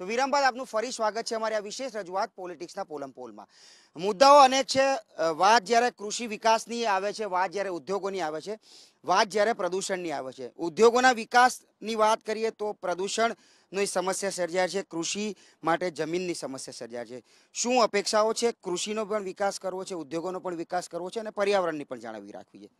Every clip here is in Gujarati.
તો વિરામ બાદ આપનું ફરી સ્વાગત છે અમારી આ વિશેષ રજૂઆત પોલિટિક્સના પોલમ પોલમાં મુદ્દાઓ અનેક છે વાત જ્યારે કૃષિ વિકાસની આવે છે વાત જ્યારે ઉદ્યોગોની આવે છે વાત જ્યારે પ્રદૂષણની આવે છે ઉદ્યોગોના વિકાસની વાત કરીએ તો પ્રદૂષણની સમસ્યા સર્જાય છે કૃષિ માટે જમીનની સમસ્યા સર્જાય છે શું અપેક્ષાઓ છે કૃષિનો પણ વિકાસ કરવો છે ઉદ્યોગોનો પણ વિકાસ કરવો છે અને પર્યાવરણની પણ જાળવી રાખવી છે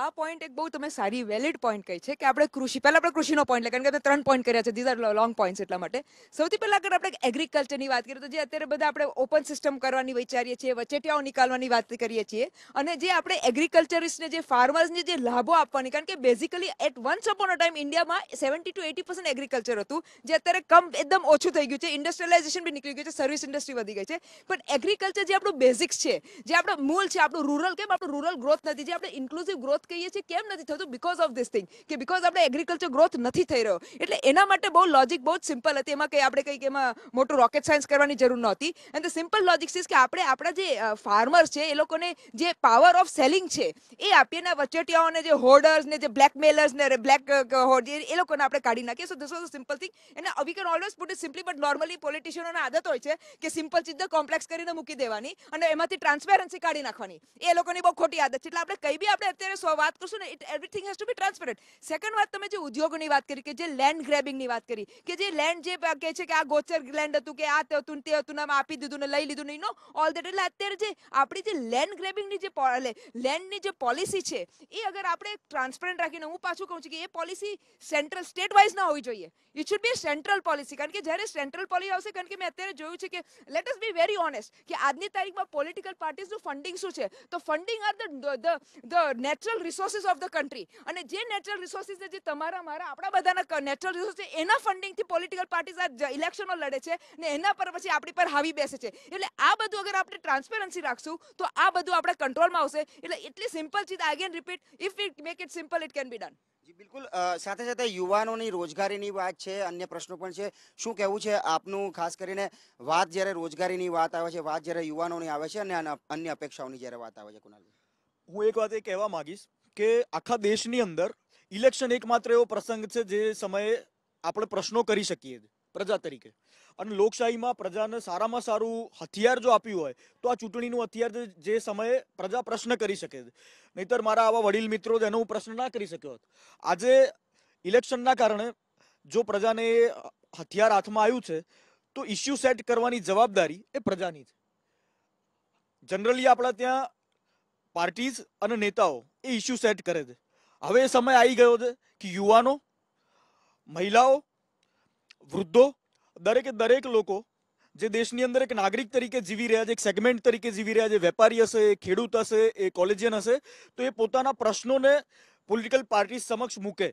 આ પોઈન્ટ એક બહુ તમે સારી વેલિડ પોઈન્ટ કહી છે કે આપણે કૃષિ પહેલાં આપણે કૃષિનો પોઈન્ટ કારણ કે ત્રણ પોઈન્ટ કર્યા છે ધીઝ આર લોંગ પોઈન્ટ એટલા માટે સૌથી પહેલા અગર આપણે એગ્રીકલ્ચરની વાત કરીએ તો જે અત્યારે બધા આપણે ઓપન સિસ્ટમ કરવાની વિચારીએ છીએ વચેટિયાઓ નીકાળવાની વાત કરીએ છીએ અને જે આપણે એગ્રીકલ્ચરિસ્ટને જે ફાર્મર્સને જે લાભો આપવાની કારણ કે basically at once upon a time ઇન્ડિયામાં seventy two eighty percent agriculture હતું જે અત્યારે કમ એકદમ ઓછું થઈ ગયું છે ઇન્ડસ્ટ્રીલાઇઝેશન બી નીકળી ગયું છે સર્વિસ ઇન્ડસ્ટ્રી વધી ગઈ છે પણ એગ્રીકલ્ચર જે આપણું બેઝિક્સ છે જે આપણું મૂળ છે આપણું રૂરલ કેમ આપણું રૂરલ ગ્રોથ નથી જે આપણે ઇન્ક્લુઝિવ ગ્રોથ ગ્રોથ કહીએ છીએ કેમ નથી થતું બિકોઝ ઓફ ધીસ થિંગ કે બિકોઝ આપણે એગ્રીકલ્ચર ગ્રોથ નથી થઈ રહ્યો એટલે એના માટે બહુ લોજિક બહુ જ સિમ્પલ હતી એમાં કંઈ આપણે કંઈક એમાં મોટું રોકેટ સાયન્સ કરવાની જરૂર નહોતી અને ધ સિમ્પલ લોજિક છે કે આપણે આપણા જે ફાર્મર્સ છે એ લોકોને જે પાવર ઓફ સેલિંગ છે એ આપીને વચેટિયાઓને જે હોર્ડર્સ ને જે બ્લેકમેલર્સ ને બ્લેક એ લોકોને આપણે કાઢી નાખીએ so this was a simple thing and we can always put it simply but normally પોલિટિશિયનોને આદત હોય છે કે સિમ્પલ ચીજ કોમ્પ્લેક્સ કરીને મૂકી દેવાની અને એમાંથી ટ્રાન્સપેરન્સી કાઢી નાખવાની એ લોકોની બહુ ખોટી આદત છે એટલે આપણે કઈ બી આપણે અત્યારે અથવા વાત કરશું ને it everything has to be transparent second વાત તમે જે ઉદ્યોગોની વાત કરી કે જે લેન્ડ ગ્રેબિંગની વાત કરી કે જે લેન્ડ જે કહે છે કે આ ગોચર લેન્ડ હતું કે આ તે હતું તે હતું નામ આપી દીધું ને લઈ લીધું નહીં નો ઓલ દેટ એટલે અત્યારે જે આપણી જે લેન્ડ ગ્રેબિંગની જે લેન્ડની જે પોલિસી છે એ અગર આપણે ટ્રાન્સપેરન્ટ રાખીને હું પાછું કહું છું કે એ પોલિસી સેન્ટ્રલ સ્ટેટ વાઇઝ ના હોવી જોઈએ it should be central policy કારણ કે જ્યારે સેન્ટ્રલ પોલિસી આવશે કારણ કે મેં અત્યારે જોયું છે કે let us be very honest કે આજની તારીખમાં પોલિટિકલ પાર્ટીઝનું ફંડિંગ શું છે તો funding are the the natural natural resources of the country અને જે નેચરલ રિસોર્સિસ જે તમારા મારા આપણા બધાના નેચરલ રિસોર્સ છે એના ફંડિંગથી પોલિટિકલ પાર્ટીઝ આ ઇલેક્શનો લડે છે ને એના પર પછી આપણી પર હાવી બેસે છે એટલે આ બધું અગર આપણે ટ્રાન્સપેરન્સી રાખશું તો આ બધું આપણા કંટ્રોલમાં આવશે એટલે એટલી સિમ્પલ ચીજ again repeat if it make it simple it can be done જી બિલકુલ સાથે સાથે યુવાનોની રોજગારીની વાત છે અન્ય પ્રશ્નો પણ છે શું કહેવું છે આપનું ખાસ કરીને વાત જ્યારે રોજગારીની વાત આવે છે વાત જ્યારે યુવાનોની આવે છે અને અન્ય અપેક્ષાઓની જ્યારે વાત આવે છે કુનાલભાઈ હું એક વાત એ કહેવા માંગીશ કે આખા દેશની અંદર ઇલેક્શન એકમાત્ર એવો પ્રસંગ છે જે સમયે આપણે પ્રશ્નો કરી શકીએ પ્રજા તરીકે અને લોકશાહીમાં પ્રજાને સારામાં સારું હથિયાર જો આપ્યું હોય તો આ ચૂંટણીનું હથિયાર જે સમયે પ્રજા પ્રશ્ન કરી શકે છે નહીતર મારા આવા વડીલ મિત્રો એનો હું પ્રશ્ન ના કરી શક્યો હોત આજે ઇલેક્શનના કારણે જો પ્રજાને હથિયાર હાથમાં આવ્યું છે તો ઇસ્યુ સેટ કરવાની જવાબદારી એ પ્રજાની છે જનરલી આપણા ત્યાં પાર્ટીઝ અને નેતાઓ એ ઇસ્યુ સેટ કરે છે હવે એ સમય આવી ગયો છે કે યુવાનો મહિલાઓ વૃદ્ધો દરેકે દરેક લોકો જે દેશની અંદર એક નાગરિક તરીકે જીવી રહ્યા છે એક સેગમેન્ટ તરીકે જીવી રહ્યા છે વેપારી હશે ખેડૂત હશે એ કોલેજિયન હશે તો એ પોતાના પ્રશ્નોને પોલિટિકલ પાર્ટીઝ સમક્ષ મૂકે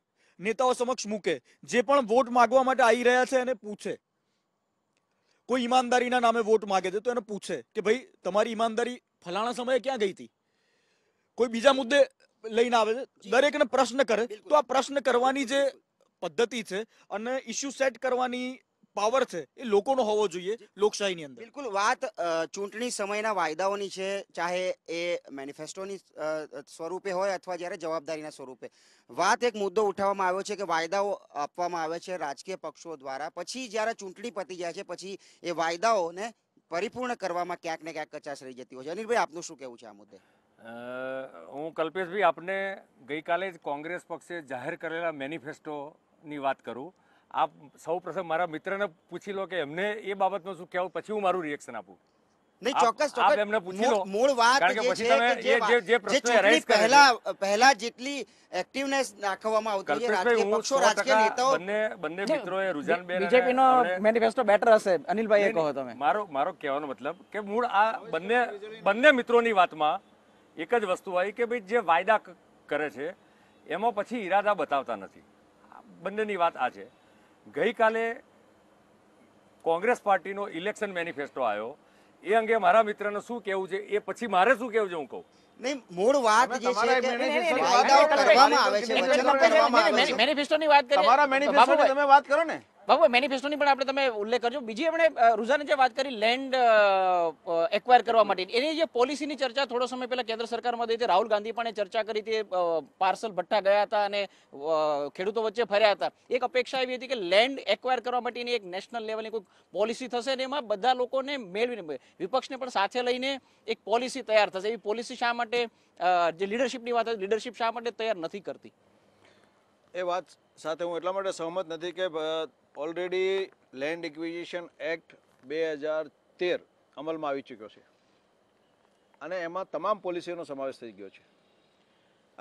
નેતાઓ સમક્ષ મૂકે જે પણ વોટ માગવા માટે આવી રહ્યા છે એને પૂછે કોઈ ઈમાનદારીના નામે વોટ માગે છે તો એને પૂછે કે ભાઈ તમારી ઈમાનદારી ફલાણા સમયે ક્યાં ગઈ હતી કોઈ બીજા મુદ્દે લઈને આવે છે દરેકને પ્રશ્ન કરે તો આ પ્રશ્ન કરવાની જે પદ્ધતિ છે અને ઇસ્યુ સેટ કરવાની પાવર છે એ લોકોનો હોવો જોઈએ લોકશાહીની અંદર બિલકુલ વાત ચૂંટણી સમયના વાયદાઓની છે ચાહે એ મેનિફેસ્ટોની સ્વરૂપે હોય અથવા જ્યારે જવાબદારીના સ્વરૂપે વાત એક મુદ્દો ઉઠાવવામાં આવ્યો છે કે વાયદાઓ આપવામાં આવે છે રાજકીય પક્ષો દ્વારા પછી જ્યારે ચૂંટણી પતી જાય છે પછી એ વાયદાઓને પરિપૂર્ણ કરવામાં ક્યાંક ને ક્યાંક કચાશ રહી જતી હોય છે અનિલભાઈ આપનું શું કહેવું છે આ મુદ્દે હું કલ્પેશભાઈ આપને ગઈકાલે જ કોંગ્રેસ પક્ષે જાહેર કરેલા મેનિફેસ્ટોની વાત કરું આપ સૌ પ્રથમ મારા મિત્રને પૂછી લો કે એમને એ બાબતનું શું કહેવું પછી હું મારું રિએક્શન આપું જેટલી એક્ટિવનેસ નાખવામાં આવતી બંને બંને મિત્રોએ રુજાનબેન બીજેપીનો બેટર હશે અનિલભાઈ કહો તમે મારો મારો કહેવાનો મતલબ કે મૂળ આ બંને બંને મિત્રો ની વાતમાં એક જ વસ્તુ આવી કે ભાઈ જે વાયદા કરે છે એમાં પછી ઈરાદા બતાવતા નથી બંનેની વાત આ છે ગઈકાલે કોંગ્રેસ પાર્ટીનો ઇલેક્શન મેનિફેસ્ટો આવ્યો એ અંગે મારા મિત્રને શું કેવું છે એ પછી મારે શું કેવું છે હું કહું નહીં મૂળ વાત જે વાત કરીએ તમારા મેનિફેસ્ટોની તમે વાત કરો ને બાબુ મેનિફેસ્ટોની પણ આપણે તમે ઉલ્લેખ કરજો બીજી આપણે રૂઝાને જે વાત કરી લેન્ડ એક્વાયર કરવા માટે એની જે પોલિસીની ચર્ચા થોડો સમય પહેલા કેન્દ્ર સરકારમાં થઈ હતી રાહુલ ગાંધી પણ ચર્ચા કરી હતી પાર્સલ ભઠ્ઠા ગયા હતા અને ખેડૂતો વચ્ચે ફર્યા હતા એક અપેક્ષા એવી હતી કે લેન્ડ એક્વાયર કરવા માટેની એક નેશનલ લેવલની કોઈ પોલિસી થશે ને એમાં બધા લોકોને મેળવીને વિપક્ષને પણ સાથે લઈને એક પોલિસી તૈયાર થશે એવી પોલિસી શા માટે જે લીડરશિપની વાત હતી લીડરશિપ શા માટે તૈયાર નથી કરતી એ વાત સાથે હું એટલા માટે સહમત નથી કે ઓલરેડી લેન્ડ એક્વિઝિશન એક્ટ બે હજાર તેર અમલમાં આવી ચૂક્યો છે અને એમાં તમામ પોલિસીનો સમાવેશ થઈ ગયો છે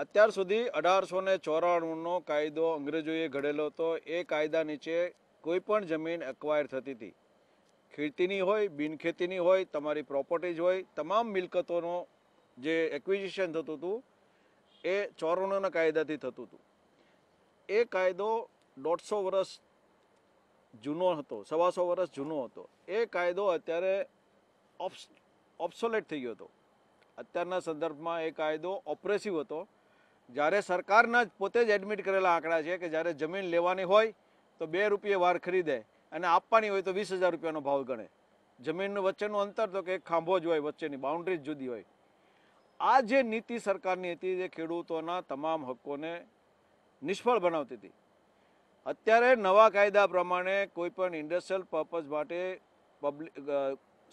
અત્યાર સુધી અઢારસો ને ચોરાણુંનો કાયદો અંગ્રેજોએ ઘડેલો હતો એ કાયદા નીચે કોઈ પણ જમીન એક્વાયર થતી હતી ખેતીની હોય બિનખેતીની હોય તમારી પ્રોપર્ટીઝ હોય તમામ મિલકતોનો જે એક્વિઝિશન થતું હતું એ ચોરાણુંના કાયદાથી થતું હતું એ કાયદો દોઢસો વર્ષ જૂનો હતો સવાસો વર્ષ જૂનો હતો એ કાયદો અત્યારે ઓપ્સ ઓપ્સોલેટ થઈ ગયો હતો અત્યારના સંદર્ભમાં એ કાયદો ઓપરેસિવ હતો જ્યારે સરકારના જ પોતે જ એડમિટ કરેલા આંકડા છે કે જ્યારે જમીન લેવાની હોય તો બે રૂપિયે વાર ખરીદે અને આપવાની હોય તો વીસ હજાર રૂપિયાનો ભાવ ગણે જમીનનું વચ્ચેનું અંતર તો કે એક ખાંભો જ હોય વચ્ચેની બાઉન્ડ્રી જુદી હોય આ જે નીતિ સરકારની હતી જે ખેડૂતોના તમામ હકોને નિષ્ફળ બનાવતી હતી અત્યારે નવા કાયદા પ્રમાણે કોઈપણ પણ ઇન્ડસ્ટ્રીયલ પર્પઝ માટે પબ્લિક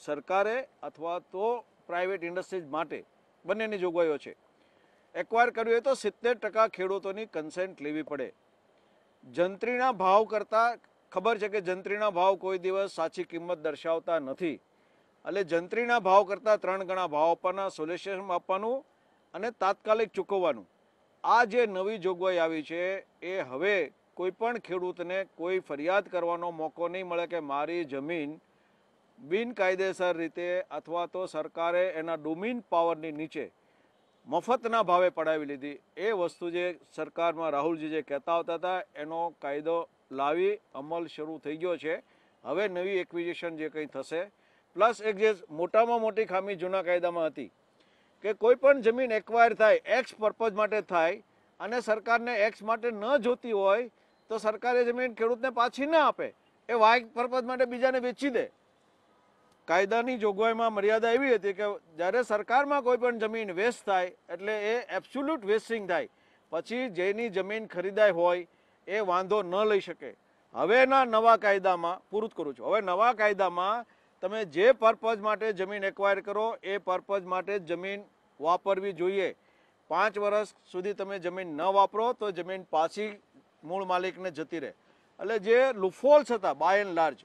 સરકારે અથવા તો પ્રાઇવેટ ઇન્ડસ્ટ્રીઝ માટે બંનેની જોગવાઈઓ છે એક્વાયર કરવી હોય તો સિત્તેર ટકા ખેડૂતોની કન્સેન્ટ લેવી પડે જંત્રીના ભાવ કરતાં ખબર છે કે જંત્રીના ભાવ કોઈ દિવસ સાચી કિંમત દર્શાવતા નથી એટલે જંત્રીના ભાવ કરતાં ત્રણ ગણા ભાવ આપવાના સોલ્યુશન આપવાનું અને તાત્કાલિક ચૂકવવાનું આ જે નવી જોગવાઈ આવી છે એ હવે કોઈ પણ ખેડૂતને કોઈ ફરિયાદ કરવાનો મોકો નહીં મળે કે મારી જમીન બિનકાયદેસર રીતે અથવા તો સરકારે એના ડોમિન પાવરની નીચે મફતના ભાવે પડાવી લીધી એ વસ્તુ જે સરકારમાં રાહુલજી જે કહેતા આવતા હતા એનો કાયદો લાવી અમલ શરૂ થઈ ગયો છે હવે નવી એક્વિઝિશન જે કંઈ થશે પ્લસ એક જે મોટામાં મોટી ખામી જૂના કાયદામાં હતી કે કોઈ પણ જમીન એક્વાયર થાય એક્સ પર્પઝ માટે થાય અને સરકારને એક્સ માટે ન જોતી હોય તો સરકારે જમીન ખેડૂતને પાછી ન આપે એ વાય પર્પઝ માટે બીજાને વેચી દે કાયદાની જોગવાઈમાં મર્યાદા એવી હતી કે જ્યારે સરકારમાં કોઈ પણ જમીન વેસ્ટ થાય એટલે એ એબ્સોલ્યુટ વેસ્ટિંગ થાય પછી જેની જમીન ખરીદાય હોય એ વાંધો ન લઈ શકે હવેના નવા કાયદામાં પૂરું કરું છું હવે નવા કાયદામાં તમે જે પર્પઝ માટે જમીન એક્વાયર કરો એ પર્પઝ માટે જમીન વાપરવી જોઈએ પાંચ વર્ષ સુધી તમે જમીન ન વાપરો તો જમીન પાછી મૂળ માલિકને જતી રહે એટલે જે લુફોલ્સ હતા બાય એન્ડ લાર્જ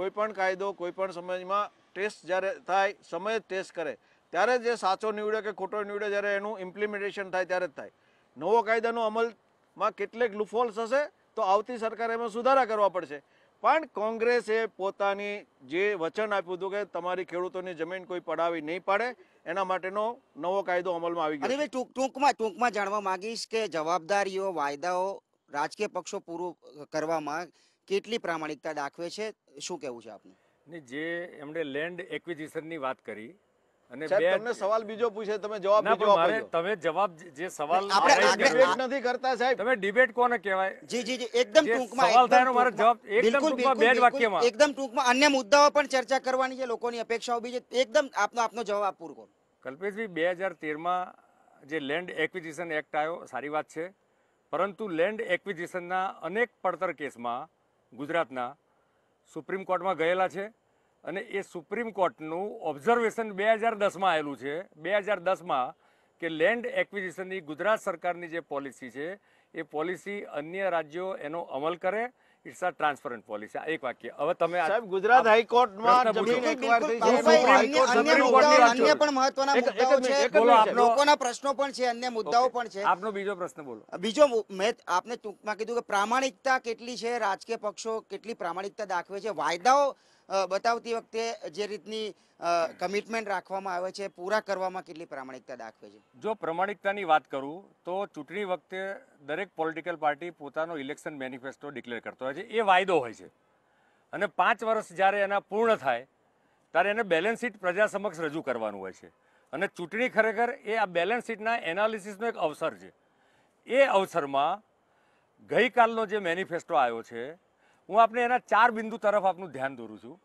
કોઈપણ કાયદો કોઈપણ સમયમાં ટેસ્ટ જ્યારે થાય સમય ટેસ્ટ કરે ત્યારે જે સાચો નીવડે કે ખોટો નીવડે જ્યારે એનું ઇમ્પ્લિમેન્ટેશન થાય ત્યારે જ થાય નવો કાયદાનો અમલમાં કેટલેક લુફોલ્સ હશે તો આવતી સરકારે એમાં સુધારા કરવા પડશે પણ કોંગ્રેસે પોતાની જે વચન આપ્યું હતું કે તમારી ખેડૂતોની જમીન કોઈ પડાવી નહીં પડે એના માટેનો નવો કાયદો અમલમાં આવી ગયો અરે ટૂંકમાં ટૂંકમાં જાણવા માંગીશ કે જવાબદારીઓ વાયદાઓ રાજકીય પક્ષો પૂરું કરવામાં કેટલી પ્રામાણિકતા દાખવે છે શું કહેવું છે આપને જે એમણે લેન્ડ એક્વિઝિશનની વાત કરી અને સવાલ બીજો પૂછે તમે જવાબ અન્ય મુદ્દાઓ પણ ચર્ચા કરવાની છે લોકોની અપેક્ષાઓ બી છે એકદમ આપનો આપનો જવાબ પૂરો કરો કલ્પેશભાઈ બે હજાર માં જે લેન્ડ એક્વિઝિશન એક્ટ આવ્યો સારી વાત છે પરંતુ લેન્ડ એક્વિઝિશનના અનેક પડતર કેસમાં ગુજરાતના સુપ્રીમ કોર્ટમાં ગયેલા છે અને એ સુપ્રીમ કોર્ટનું ઓબ્ઝર્વેશન બે હજાર દસમાં આવેલું છે બે હજાર દસમાં કે લેન્ડ એક્વિઝિશનની ગુજરાત સરકારની જે પોલિસી છે એ પોલિસી અન્ય રાજ્યો એનો અમલ કરે ઇટ્સ અ ટ્રાન્સપરન્ટ પોલિસી એક વાક્ય હવે તમે સાહેબ ગુજરાત હાઈકોર્ટમાં જમીન એકવાર થઈ છે અન્ય પણ મહત્વના મુદ્દાઓ છે લોકોના પ્રશ્નો પણ છે અન્ય મુદ્દાઓ પણ છે આપનો બીજો પ્રશ્ન બોલો બીજો મેં આપને ટૂંકમાં કીધું કે પ્રામાણિકતા કેટલી છે રાજકીય પક્ષો કેટલી પ્રામાણિકતા દાખવે છે વાયદાઓ બતાવતી વખતે જે રીતની કમિટમેન્ટ રાખવામાં આવે છે પૂરા કરવામાં કેટલી પ્રામાણિકતા દાખવે છે જો પ્રમાણિકતાની વાત કરું તો ચૂંટણી વખતે દરેક પોલિટિકલ પાર્ટી પોતાનો ઇલેક્શન મેનિફેસ્ટો ડિક્લેર કરતો હોય છે એ વાયદો હોય છે અને પાંચ વર્ષ જ્યારે એના પૂર્ણ થાય ત્યારે એને બેલેન્સ શીટ પ્રજા સમક્ષ રજૂ કરવાનું હોય છે અને ચૂંટણી ખરેખર એ આ બેલેન્સ શીટના એનાલિસિસનો એક અવસર છે એ અવસરમાં ગઈકાલનો જે મેનિફેસ્ટો આવ્યો છે હું આપને એના ચાર બિંદુ તરફ આપનું ધ્યાન દોરું છું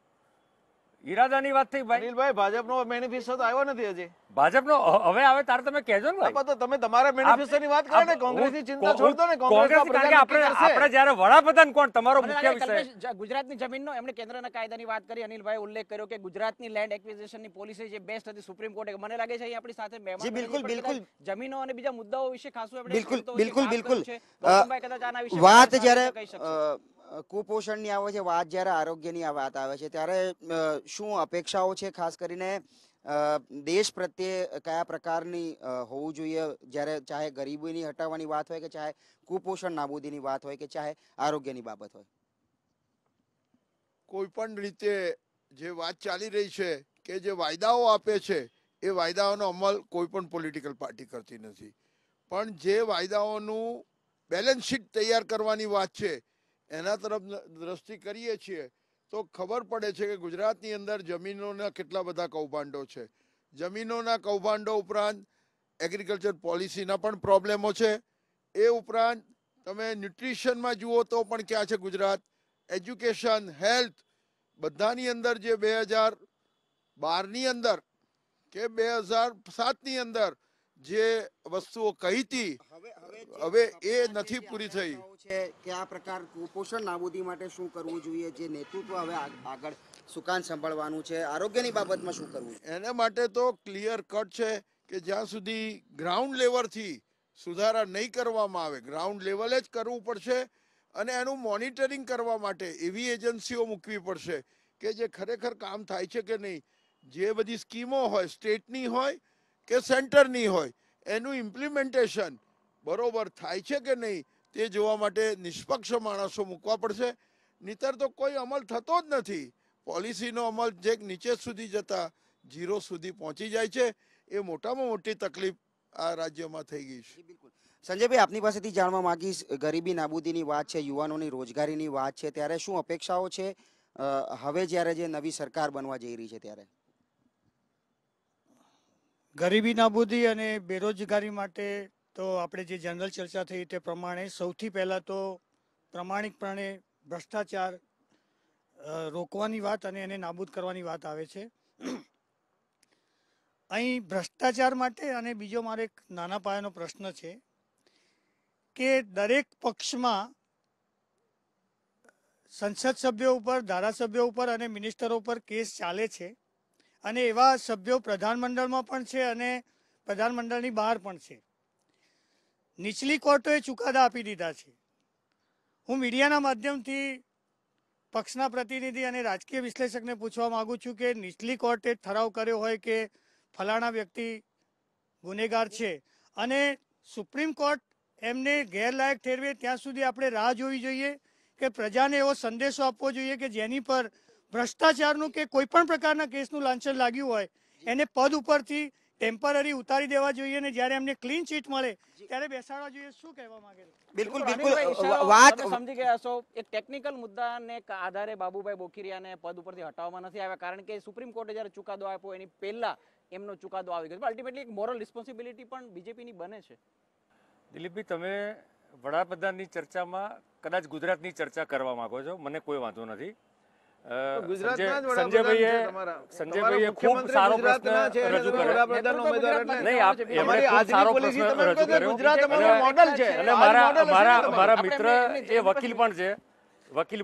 ઈરાદાની વાત થઈ ભાઈ અનિલભાઈ ભાજપનો મેનિફેસ્ટો તો આવ્યો નથી હજી ભાજપનો હવે આવે તાર તમે કહેજો ને ભાઈ તો તમે તમારા મેનિફેસ્ટોની વાત કરો ને કોંગ્રેસની ચિંતા છોડતો ને કોંગ્રેસ કારણ કે આપણે આપણે જ્યારે વડાપ્રધાન કોણ તમારો મુખ્ય વિષય ગુજરાતની જમીનનો એમણે કેન્દ્રના કાયદાની વાત કરી અનિલભાઈ ઉલ્લેખ કર્યો કે ગુજરાતની લેન્ડ એક્વિઝિશનની પોલિસી જે બેસ્ટ હતી સુપ્રીમ કોર્ટે મને લાગે છે અહીં આપણી સાથે મહેમાન જી બિલકુલ બિલકુલ જમીનો અને બીજા મુદ્દાઓ વિશે ખાસું આપણે બિલકુલ બિલકુલ બિલકુલ વાત જ્યારે કુપોષણની આવે છે વાત જ્યારે આરોગ્યની વાત આવે છે ત્યારે શું અપેક્ષાઓ છે ખાસ કરીને દેશ પ્રત્યે કયા પ્રકારની હોવું જોઈએ જ્યારે ચાહે ગરીબીની હટાવવાની વાત હોય કે ચાહે કુપોષણ નાબૂદીની વાત હોય કે ચાહે આરોગ્યની બાબત હોય કોઈ પણ રીતે જે વાત ચાલી રહી છે કે જે વાયદાઓ આપે છે એ વાયદાઓનો અમલ કોઈ પણ પોલિટિકલ પાર્ટી કરતી નથી પણ જે વાયદાઓનું બેલેન્સ શીટ તૈયાર કરવાની વાત છે એના તરફ દ્રષ્ટિ કરીએ છીએ તો ખબર પડે છે કે ગુજરાતની અંદર જમીનોના કેટલા બધા કૌભાંડો છે જમીનોના કૌભાંડો ઉપરાંત એગ્રીકલ્ચર પોલિસીના પણ પ્રોબ્લેમો છે એ ઉપરાંત તમે ન્યુટ્રિશનમાં જુઓ તો પણ ક્યાં છે ગુજરાત એજ્યુકેશન હેલ્થ બધાની અંદર જે બે હજાર બારની અંદર કે બે હજાર સાતની અંદર જે વસ્તુઓ કહી હતી હવે એ નથી પૂરી થઈ છે કે આ પ્રકાર કુપોષણ નાબૂદી માટે શું કરવું જોઈએ જે નેતૃત્વ હવે આગળ સુકાન સંભાળવાનું છે આરોગ્યની બાબતમાં શું કરવું એને માટે તો ક્લિયર કટ છે કે જ્યાં સુધી ગ્રાઉન્ડ લેવલથી સુધારા નહીં કરવામાં આવે ગ્રાઉન્ડ લેવલે જ કરવું પડશે અને એનું મોનિટરિંગ કરવા માટે એવી એજન્સીઓ મૂકવી પડશે કે જે ખરેખર કામ થાય છે કે નહીં જે બધી સ્કીમો હોય સ્ટેટની હોય કે સેન્ટરની હોય એનું ઇમ્પ્લિમેન્ટેશન બરોબર થાય છે કે નહીં તે જોવા માટે નિષ્પક્ષ માણસો મૂકવા પડશે નહીતર તો કોઈ અમલ થતો જ નથી પોલિસીનો અમલ જે નીચે સુધી જતા ઝીરો સુધી પહોંચી જાય છે એ મોટામાં મોટી તકલીફ આ રાજ્યમાં થઈ ગઈ છે બિલકુલ સંજયભાઈ આપની પાસેથી જાણવા માંગીશ ગરીબી નાબૂદીની વાત છે યુવાનોની રોજગારીની વાત છે ત્યારે શું અપેક્ષાઓ છે હવે જ્યારે જે નવી સરકાર બનવા જઈ રહી છે ત્યારે ગરીબી નાબૂદી અને બેરોજગારી માટે તો આપણે જે જનરલ ચર્ચા થઈ તે પ્રમાણે સૌથી પહેલાં તો પ્રમાણિકપણે ભ્રષ્ટાચાર રોકવાની વાત અને એને નાબૂદ કરવાની વાત આવે છે અહીં ભ્રષ્ટાચાર માટે અને બીજો મારે એક નાના પાયાનો પ્રશ્ન છે કે દરેક પક્ષમાં સંસદ સભ્યો ઉપર ધારાસભ્યો ઉપર અને મિનિસ્ટરો ઉપર કેસ ચાલે છે અને એવા સભ્યો પ્રધાનમંડળમાં પણ છે અને પ્રધાનમંડળની બહાર પણ છે નીચલી કોર્ટોએ ચુકાદા આપી દીધા છે હું મીડિયાના માધ્યમથી પક્ષના પ્રતિનિધિ અને રાજકીય વિશ્લેષકને પૂછવા માગું છું કે નીચલી કોર્ટે ઠરાવ કર્યો હોય કે ફલાણા વ્યક્તિ ગુનેગાર છે અને સુપ્રીમ કોર્ટ એમને ગેરલાયક ઠેરવે ત્યાં સુધી આપણે રાહ જોવી જોઈએ કે પ્રજાને એવો સંદેશો આપવો જોઈએ કે જેની પર ભ્રષ્ટાચારનું કે કોઈ પણ પ્રકારના કેસનું લાંછન લાગ્યું હોય એને પદ ઉપરથી ટેમ્પરરી ઉતારી દેવા જોઈએ ને જ્યારે એમને ક્લીન ચીટ મળે ત્યારે બેસાડવા જોઈએ શું કહેવા માંગે બિલકુલ બિલકુલ વાત સમજી ગયા છો એક ટેકનિકલ મુદ્દાને આધારે બાબુભાઈ બોખીરિયાને પદ ઉપરથી હટાવવામાં નથી આવ્યા કારણ કે સુપ્રીમ કોર્ટે જ્યારે ચુકાદો આપ્યો એની પહેલા એમનો ચુકાદો આવી ગયો અલ્ટિમેટલી એક મોરલ રિસ્પોન્સિબિલિટી પણ બીજેપીની બને છે દિલીપભાઈ તમે વડાપ્રધાનની ચર્ચામાં કદાચ ગુજરાતની ચર્ચા કરવા માગો છો મને કોઈ વાંધો નથી વકીલ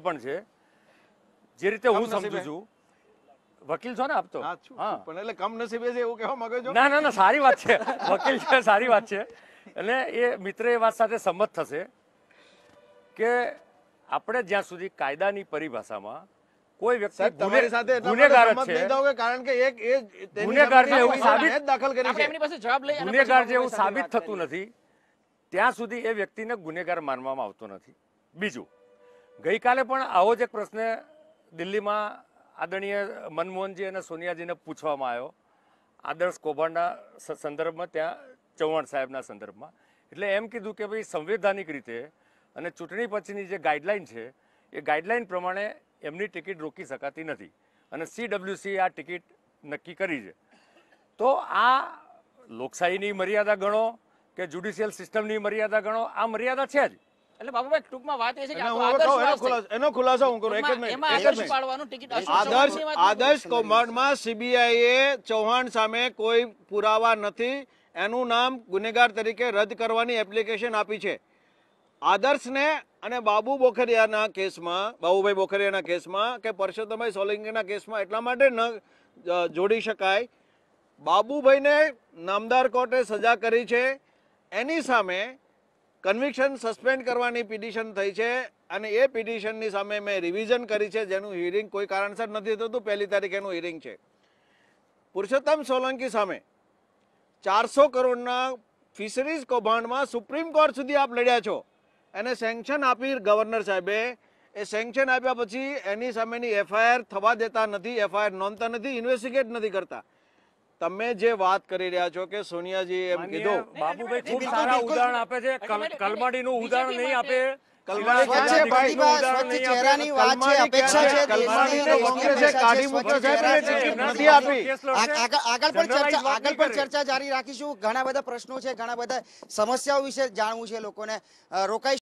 પણ જે રીતે હું સમજુ છું વકીલ છો ને આપ હા પણ એટલે કમ નસીબે છે એવું કેવા માંગો ના ના ના સારી વાત છે વકીલ છે સારી વાત છે એટલે એ મિત્ર એ વાત સાથે સંમત થશે કે આપણે જ્યાં સુધી કાયદાની પરિભાષામાં કોઈ વ્યક્તિ ગુનેગાર છે એવું સાબિત થતું નથી ત્યાં સુધી એ વ્યક્તિને ગુનેગાર માનવામાં આવતો નથી બીજું ગઈકાલે પણ આવો જ એક પ્રશ્ન દિલ્હીમાં આદરણીય મનમોહનજી અને સોનિયાજીને પૂછવામાં આવ્યો આદર્શ કોભાંડના સંદર્ભમાં ત્યાં ચૌહાણ સાહેબના સંદર્ભમાં એટલે એમ કીધું કે ભાઈ સંવૈધાનિક રીતે અને ચૂંટણી પછીની જે ગાઈડલાઈન છે એ ગાઈડલાઈન પ્રમાણે એમની ટિકિટ રોકી શકાતી નથી અને સીડબ્લ્યુસી આ ટિકિટ નક્કી કરી છે તો આ લોકશાહીની મર્યાદા ગણો કે જ્યુડિશિયલ સિસ્ટમની મર્યાદા ગણો આ મર્યાદા છે જ એટલે બાબુભાઈ ટૂંકમાં વાત એ છે કે આદર્શ એનો ખુલાસો હું કરું એક જ મિનિટ આદર્શ પાડવાનું ટિકિટ આદર્શ આદર્શ કૌભાંડમાં સીબીઆઈએ ચૌહાણ સામે કોઈ પુરાવા નથી એનું નામ ગુનેગાર તરીકે રદ કરવાની એપ્લિકેશન આપી છે આદર્શને અને બાબુ બોખરિયાના કેસમાં બાબુભાઈ બોખરિયાના કેસમાં કે પરસોત્તમભાઈ સોલંકીના કેસમાં એટલા માટે ન જોડી શકાય બાબુભાઈને નામદાર કોર્ટે સજા કરી છે એની સામે કન્વિક્શન સસ્પેન્ડ કરવાની પિટિશન થઈ છે અને એ પિટિશનની સામે મેં રિવિઝન કરી છે જેનું હિયરિંગ કોઈ કારણસર નથી થતું પહેલી તારીખેનું હિયરિંગ છે પુરુષોત્તમ સોલંકી સામે ચારસો કરોડના ફિશરીઝ કૌભાંડમાં સુપ્રીમ કોર્ટ સુધી આપ લડ્યા છો એને સેન્કશન આપી ગવર્નર સાહેબે એ સેન્કશન આપ્યા પછી એની સામેની એફઆઈઆર થવા દેતા નથી એફઆઈઆર નોંધતા નથી ઇન્વેસ્ટિગેટ નથી કરતા તમે જે વાત કરી રહ્યા છો કે સોનિયાજી એમ કીધું બાબુભાઈ ખૂબ સારા ઉદાહરણ આપે છે કલમાડી નું ઉદાહરણ નહીં આપે ચર્ચા જારી રાખીશું ઘણા બધા પ્રશ્નો છે ઘણા બધા સમસ્યાઓ વિશે જાણવું છે લોકોને રોકાઈ